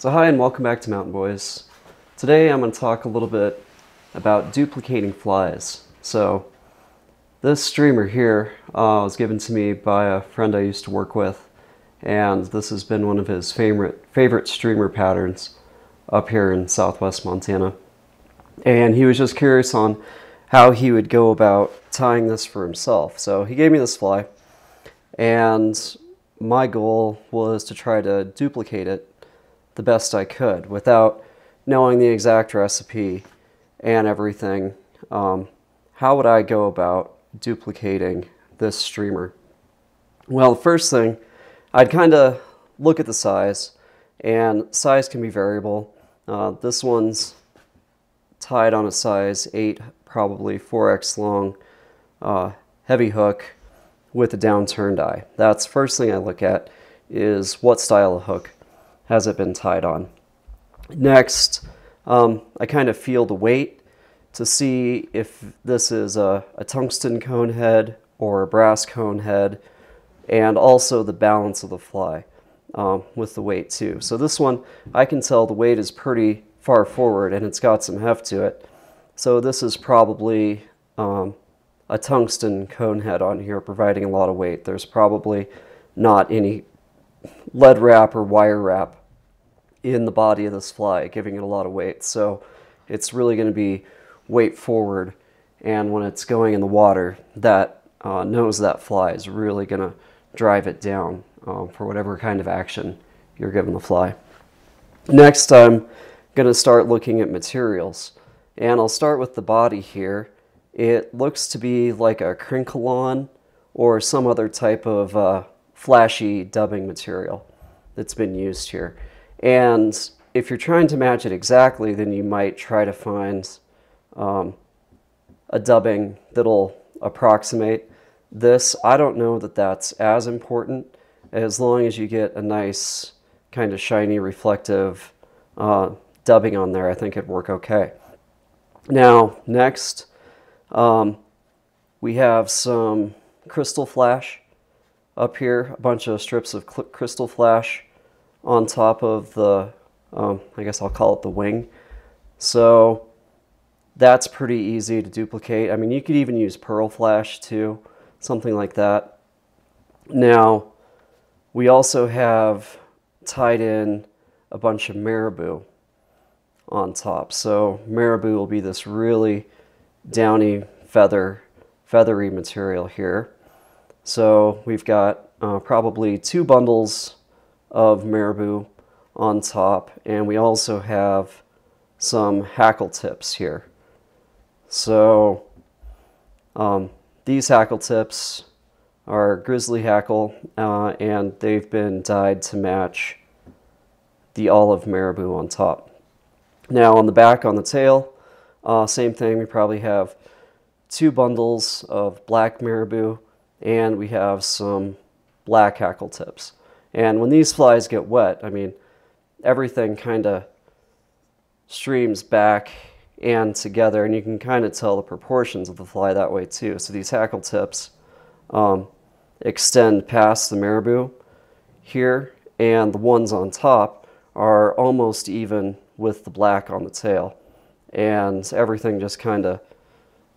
So hi and welcome back to Mountain Boys. Today I'm going to talk a little bit about duplicating flies. So this streamer here uh, was given to me by a friend I used to work with and this has been one of his favorite, favorite streamer patterns up here in southwest Montana. And he was just curious on how he would go about tying this for himself. So he gave me this fly and my goal was to try to duplicate it the best I could without knowing the exact recipe and everything. Um, how would I go about duplicating this streamer? Well, the first thing, I'd kind of look at the size, and size can be variable. Uh, this one's tied on a size 8, probably 4x long, uh, heavy hook with a downturned eye. That's first thing I look at is what style of hook has it been tied on. Next, um, I kind of feel the weight to see if this is a, a tungsten cone head or a brass cone head, and also the balance of the fly um, with the weight too. So this one, I can tell the weight is pretty far forward and it's got some heft to it. So this is probably um, a tungsten cone head on here providing a lot of weight. There's probably not any lead wrap or wire wrap in the body of this fly, giving it a lot of weight. So it's really going to be weight forward. And when it's going in the water, that uh, nose that fly is really going to drive it down uh, for whatever kind of action you're giving the fly. Next, I'm going to start looking at materials. And I'll start with the body here. It looks to be like a on or some other type of uh, flashy dubbing material that's been used here. And if you're trying to match it exactly, then you might try to find um, a dubbing that'll approximate this. I don't know that that's as important as long as you get a nice kind of shiny reflective uh, dubbing on there, I think it'd work okay. Now, next, um, we have some crystal flash up here, a bunch of strips of crystal flash on top of the, um, I guess I'll call it the wing. So that's pretty easy to duplicate. I mean, you could even use Pearl Flash too, something like that. Now, we also have tied in a bunch of marabou on top. So marabou will be this really downy feather, feathery material here. So we've got uh, probably two bundles of marabou on top and we also have some hackle tips here. So um, these hackle tips are grizzly hackle uh, and they've been dyed to match the olive marabou on top. Now on the back on the tail, uh, same thing, we probably have two bundles of black marabou and we have some black hackle tips. And when these flies get wet, I mean, everything kind of streams back and together, and you can kind of tell the proportions of the fly that way too. So these hackle tips um, extend past the marabou here, and the ones on top are almost even with the black on the tail. And everything just kind of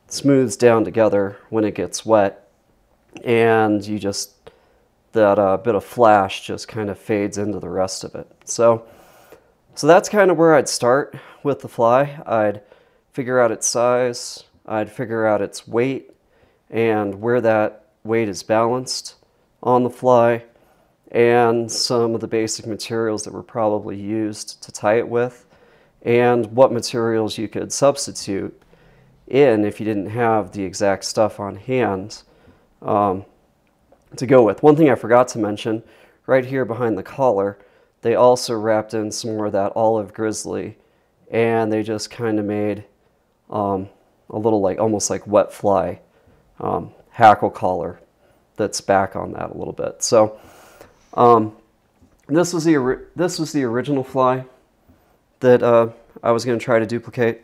smooths down together when it gets wet, and you just that uh, bit of flash just kind of fades into the rest of it. So, so that's kind of where I'd start with the fly. I'd figure out its size, I'd figure out its weight and where that weight is balanced on the fly and some of the basic materials that were probably used to tie it with and what materials you could substitute in if you didn't have the exact stuff on hand. Um, to go with. One thing I forgot to mention, right here behind the collar, they also wrapped in some more of that olive grizzly and they just kind of made um, a little like almost like wet fly um, hackle collar that's back on that a little bit. So um, this was the this was the original fly that uh, I was going to try to duplicate.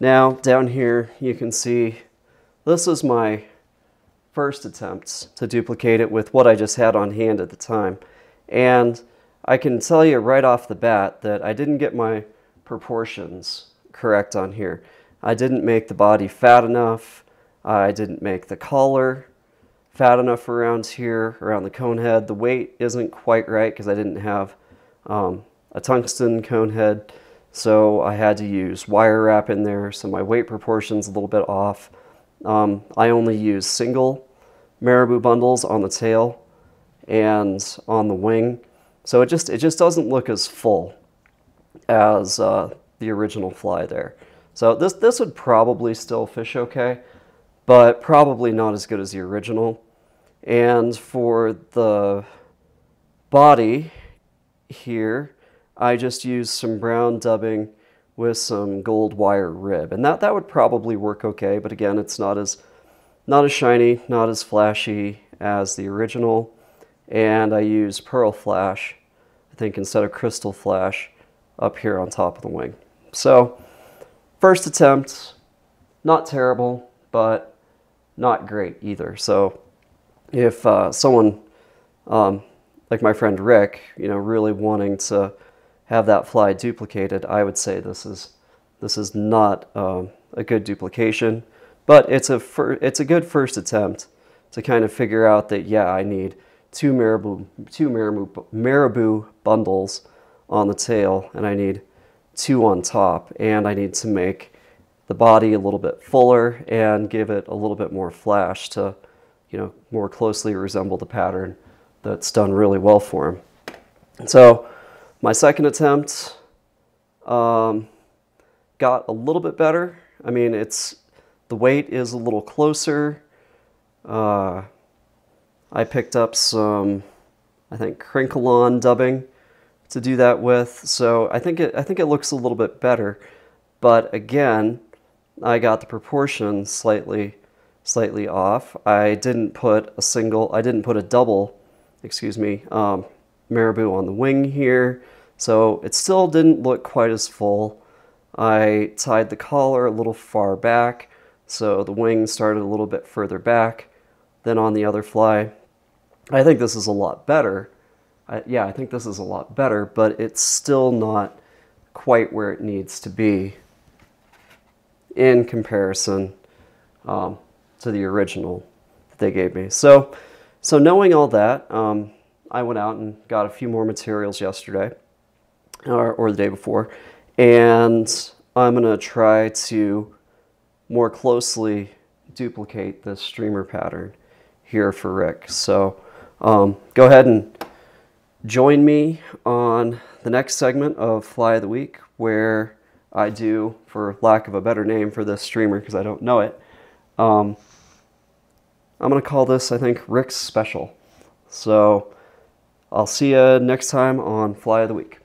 Now down here you can see this is my first attempts to duplicate it with what I just had on hand at the time. And I can tell you right off the bat that I didn't get my proportions correct on here. I didn't make the body fat enough. I didn't make the collar fat enough around here, around the cone head. The weight isn't quite right because I didn't have um, a tungsten cone head. So I had to use wire wrap in there. So my weight proportion's a little bit off. Um, I only use single marabou bundles on the tail and on the wing. So it just, it just doesn't look as full as uh, the original fly there. So this, this would probably still fish okay, but probably not as good as the original. And for the body here, I just used some brown dubbing with some gold wire rib. And that, that would probably work okay, but again, it's not as not as shiny, not as flashy as the original. And I use pearl flash, I think instead of crystal flash, up here on top of the wing. So first attempt, not terrible, but not great either. So if uh, someone um, like my friend Rick, you know, really wanting to have that fly duplicated, I would say this is this is not um, a good duplication. But it's a, it's a good first attempt to kind of figure out that, yeah, I need two marabou, two marabou, marabou bundles on the tail, and I need two on top, and I need to make the body a little bit fuller and give it a little bit more flash to, you know, more closely resemble the pattern that's done really well for him. so my second attempt um, got a little bit better. I mean, it's the weight is a little closer. Uh, I picked up some, I think, crinkle-on dubbing to do that with, so I think it, I think it looks a little bit better. But again, I got the proportion slightly slightly off. I didn't put a single, I didn't put a double, excuse me, um, marabou on the wing here, so it still didn't look quite as full. I tied the collar a little far back, so the wing started a little bit further back than on the other fly. I think this is a lot better. I, yeah, I think this is a lot better, but it's still not quite where it needs to be in comparison um, to the original that they gave me. So, so knowing all that, um, I went out and got a few more materials yesterday or, or the day before, and I'm gonna try to more closely duplicate the streamer pattern here for Rick. So um, go ahead and join me on the next segment of Fly of the Week where I do, for lack of a better name for this streamer because I don't know it, um, I'm going to call this, I think, Rick's Special. So I'll see you next time on Fly of the Week.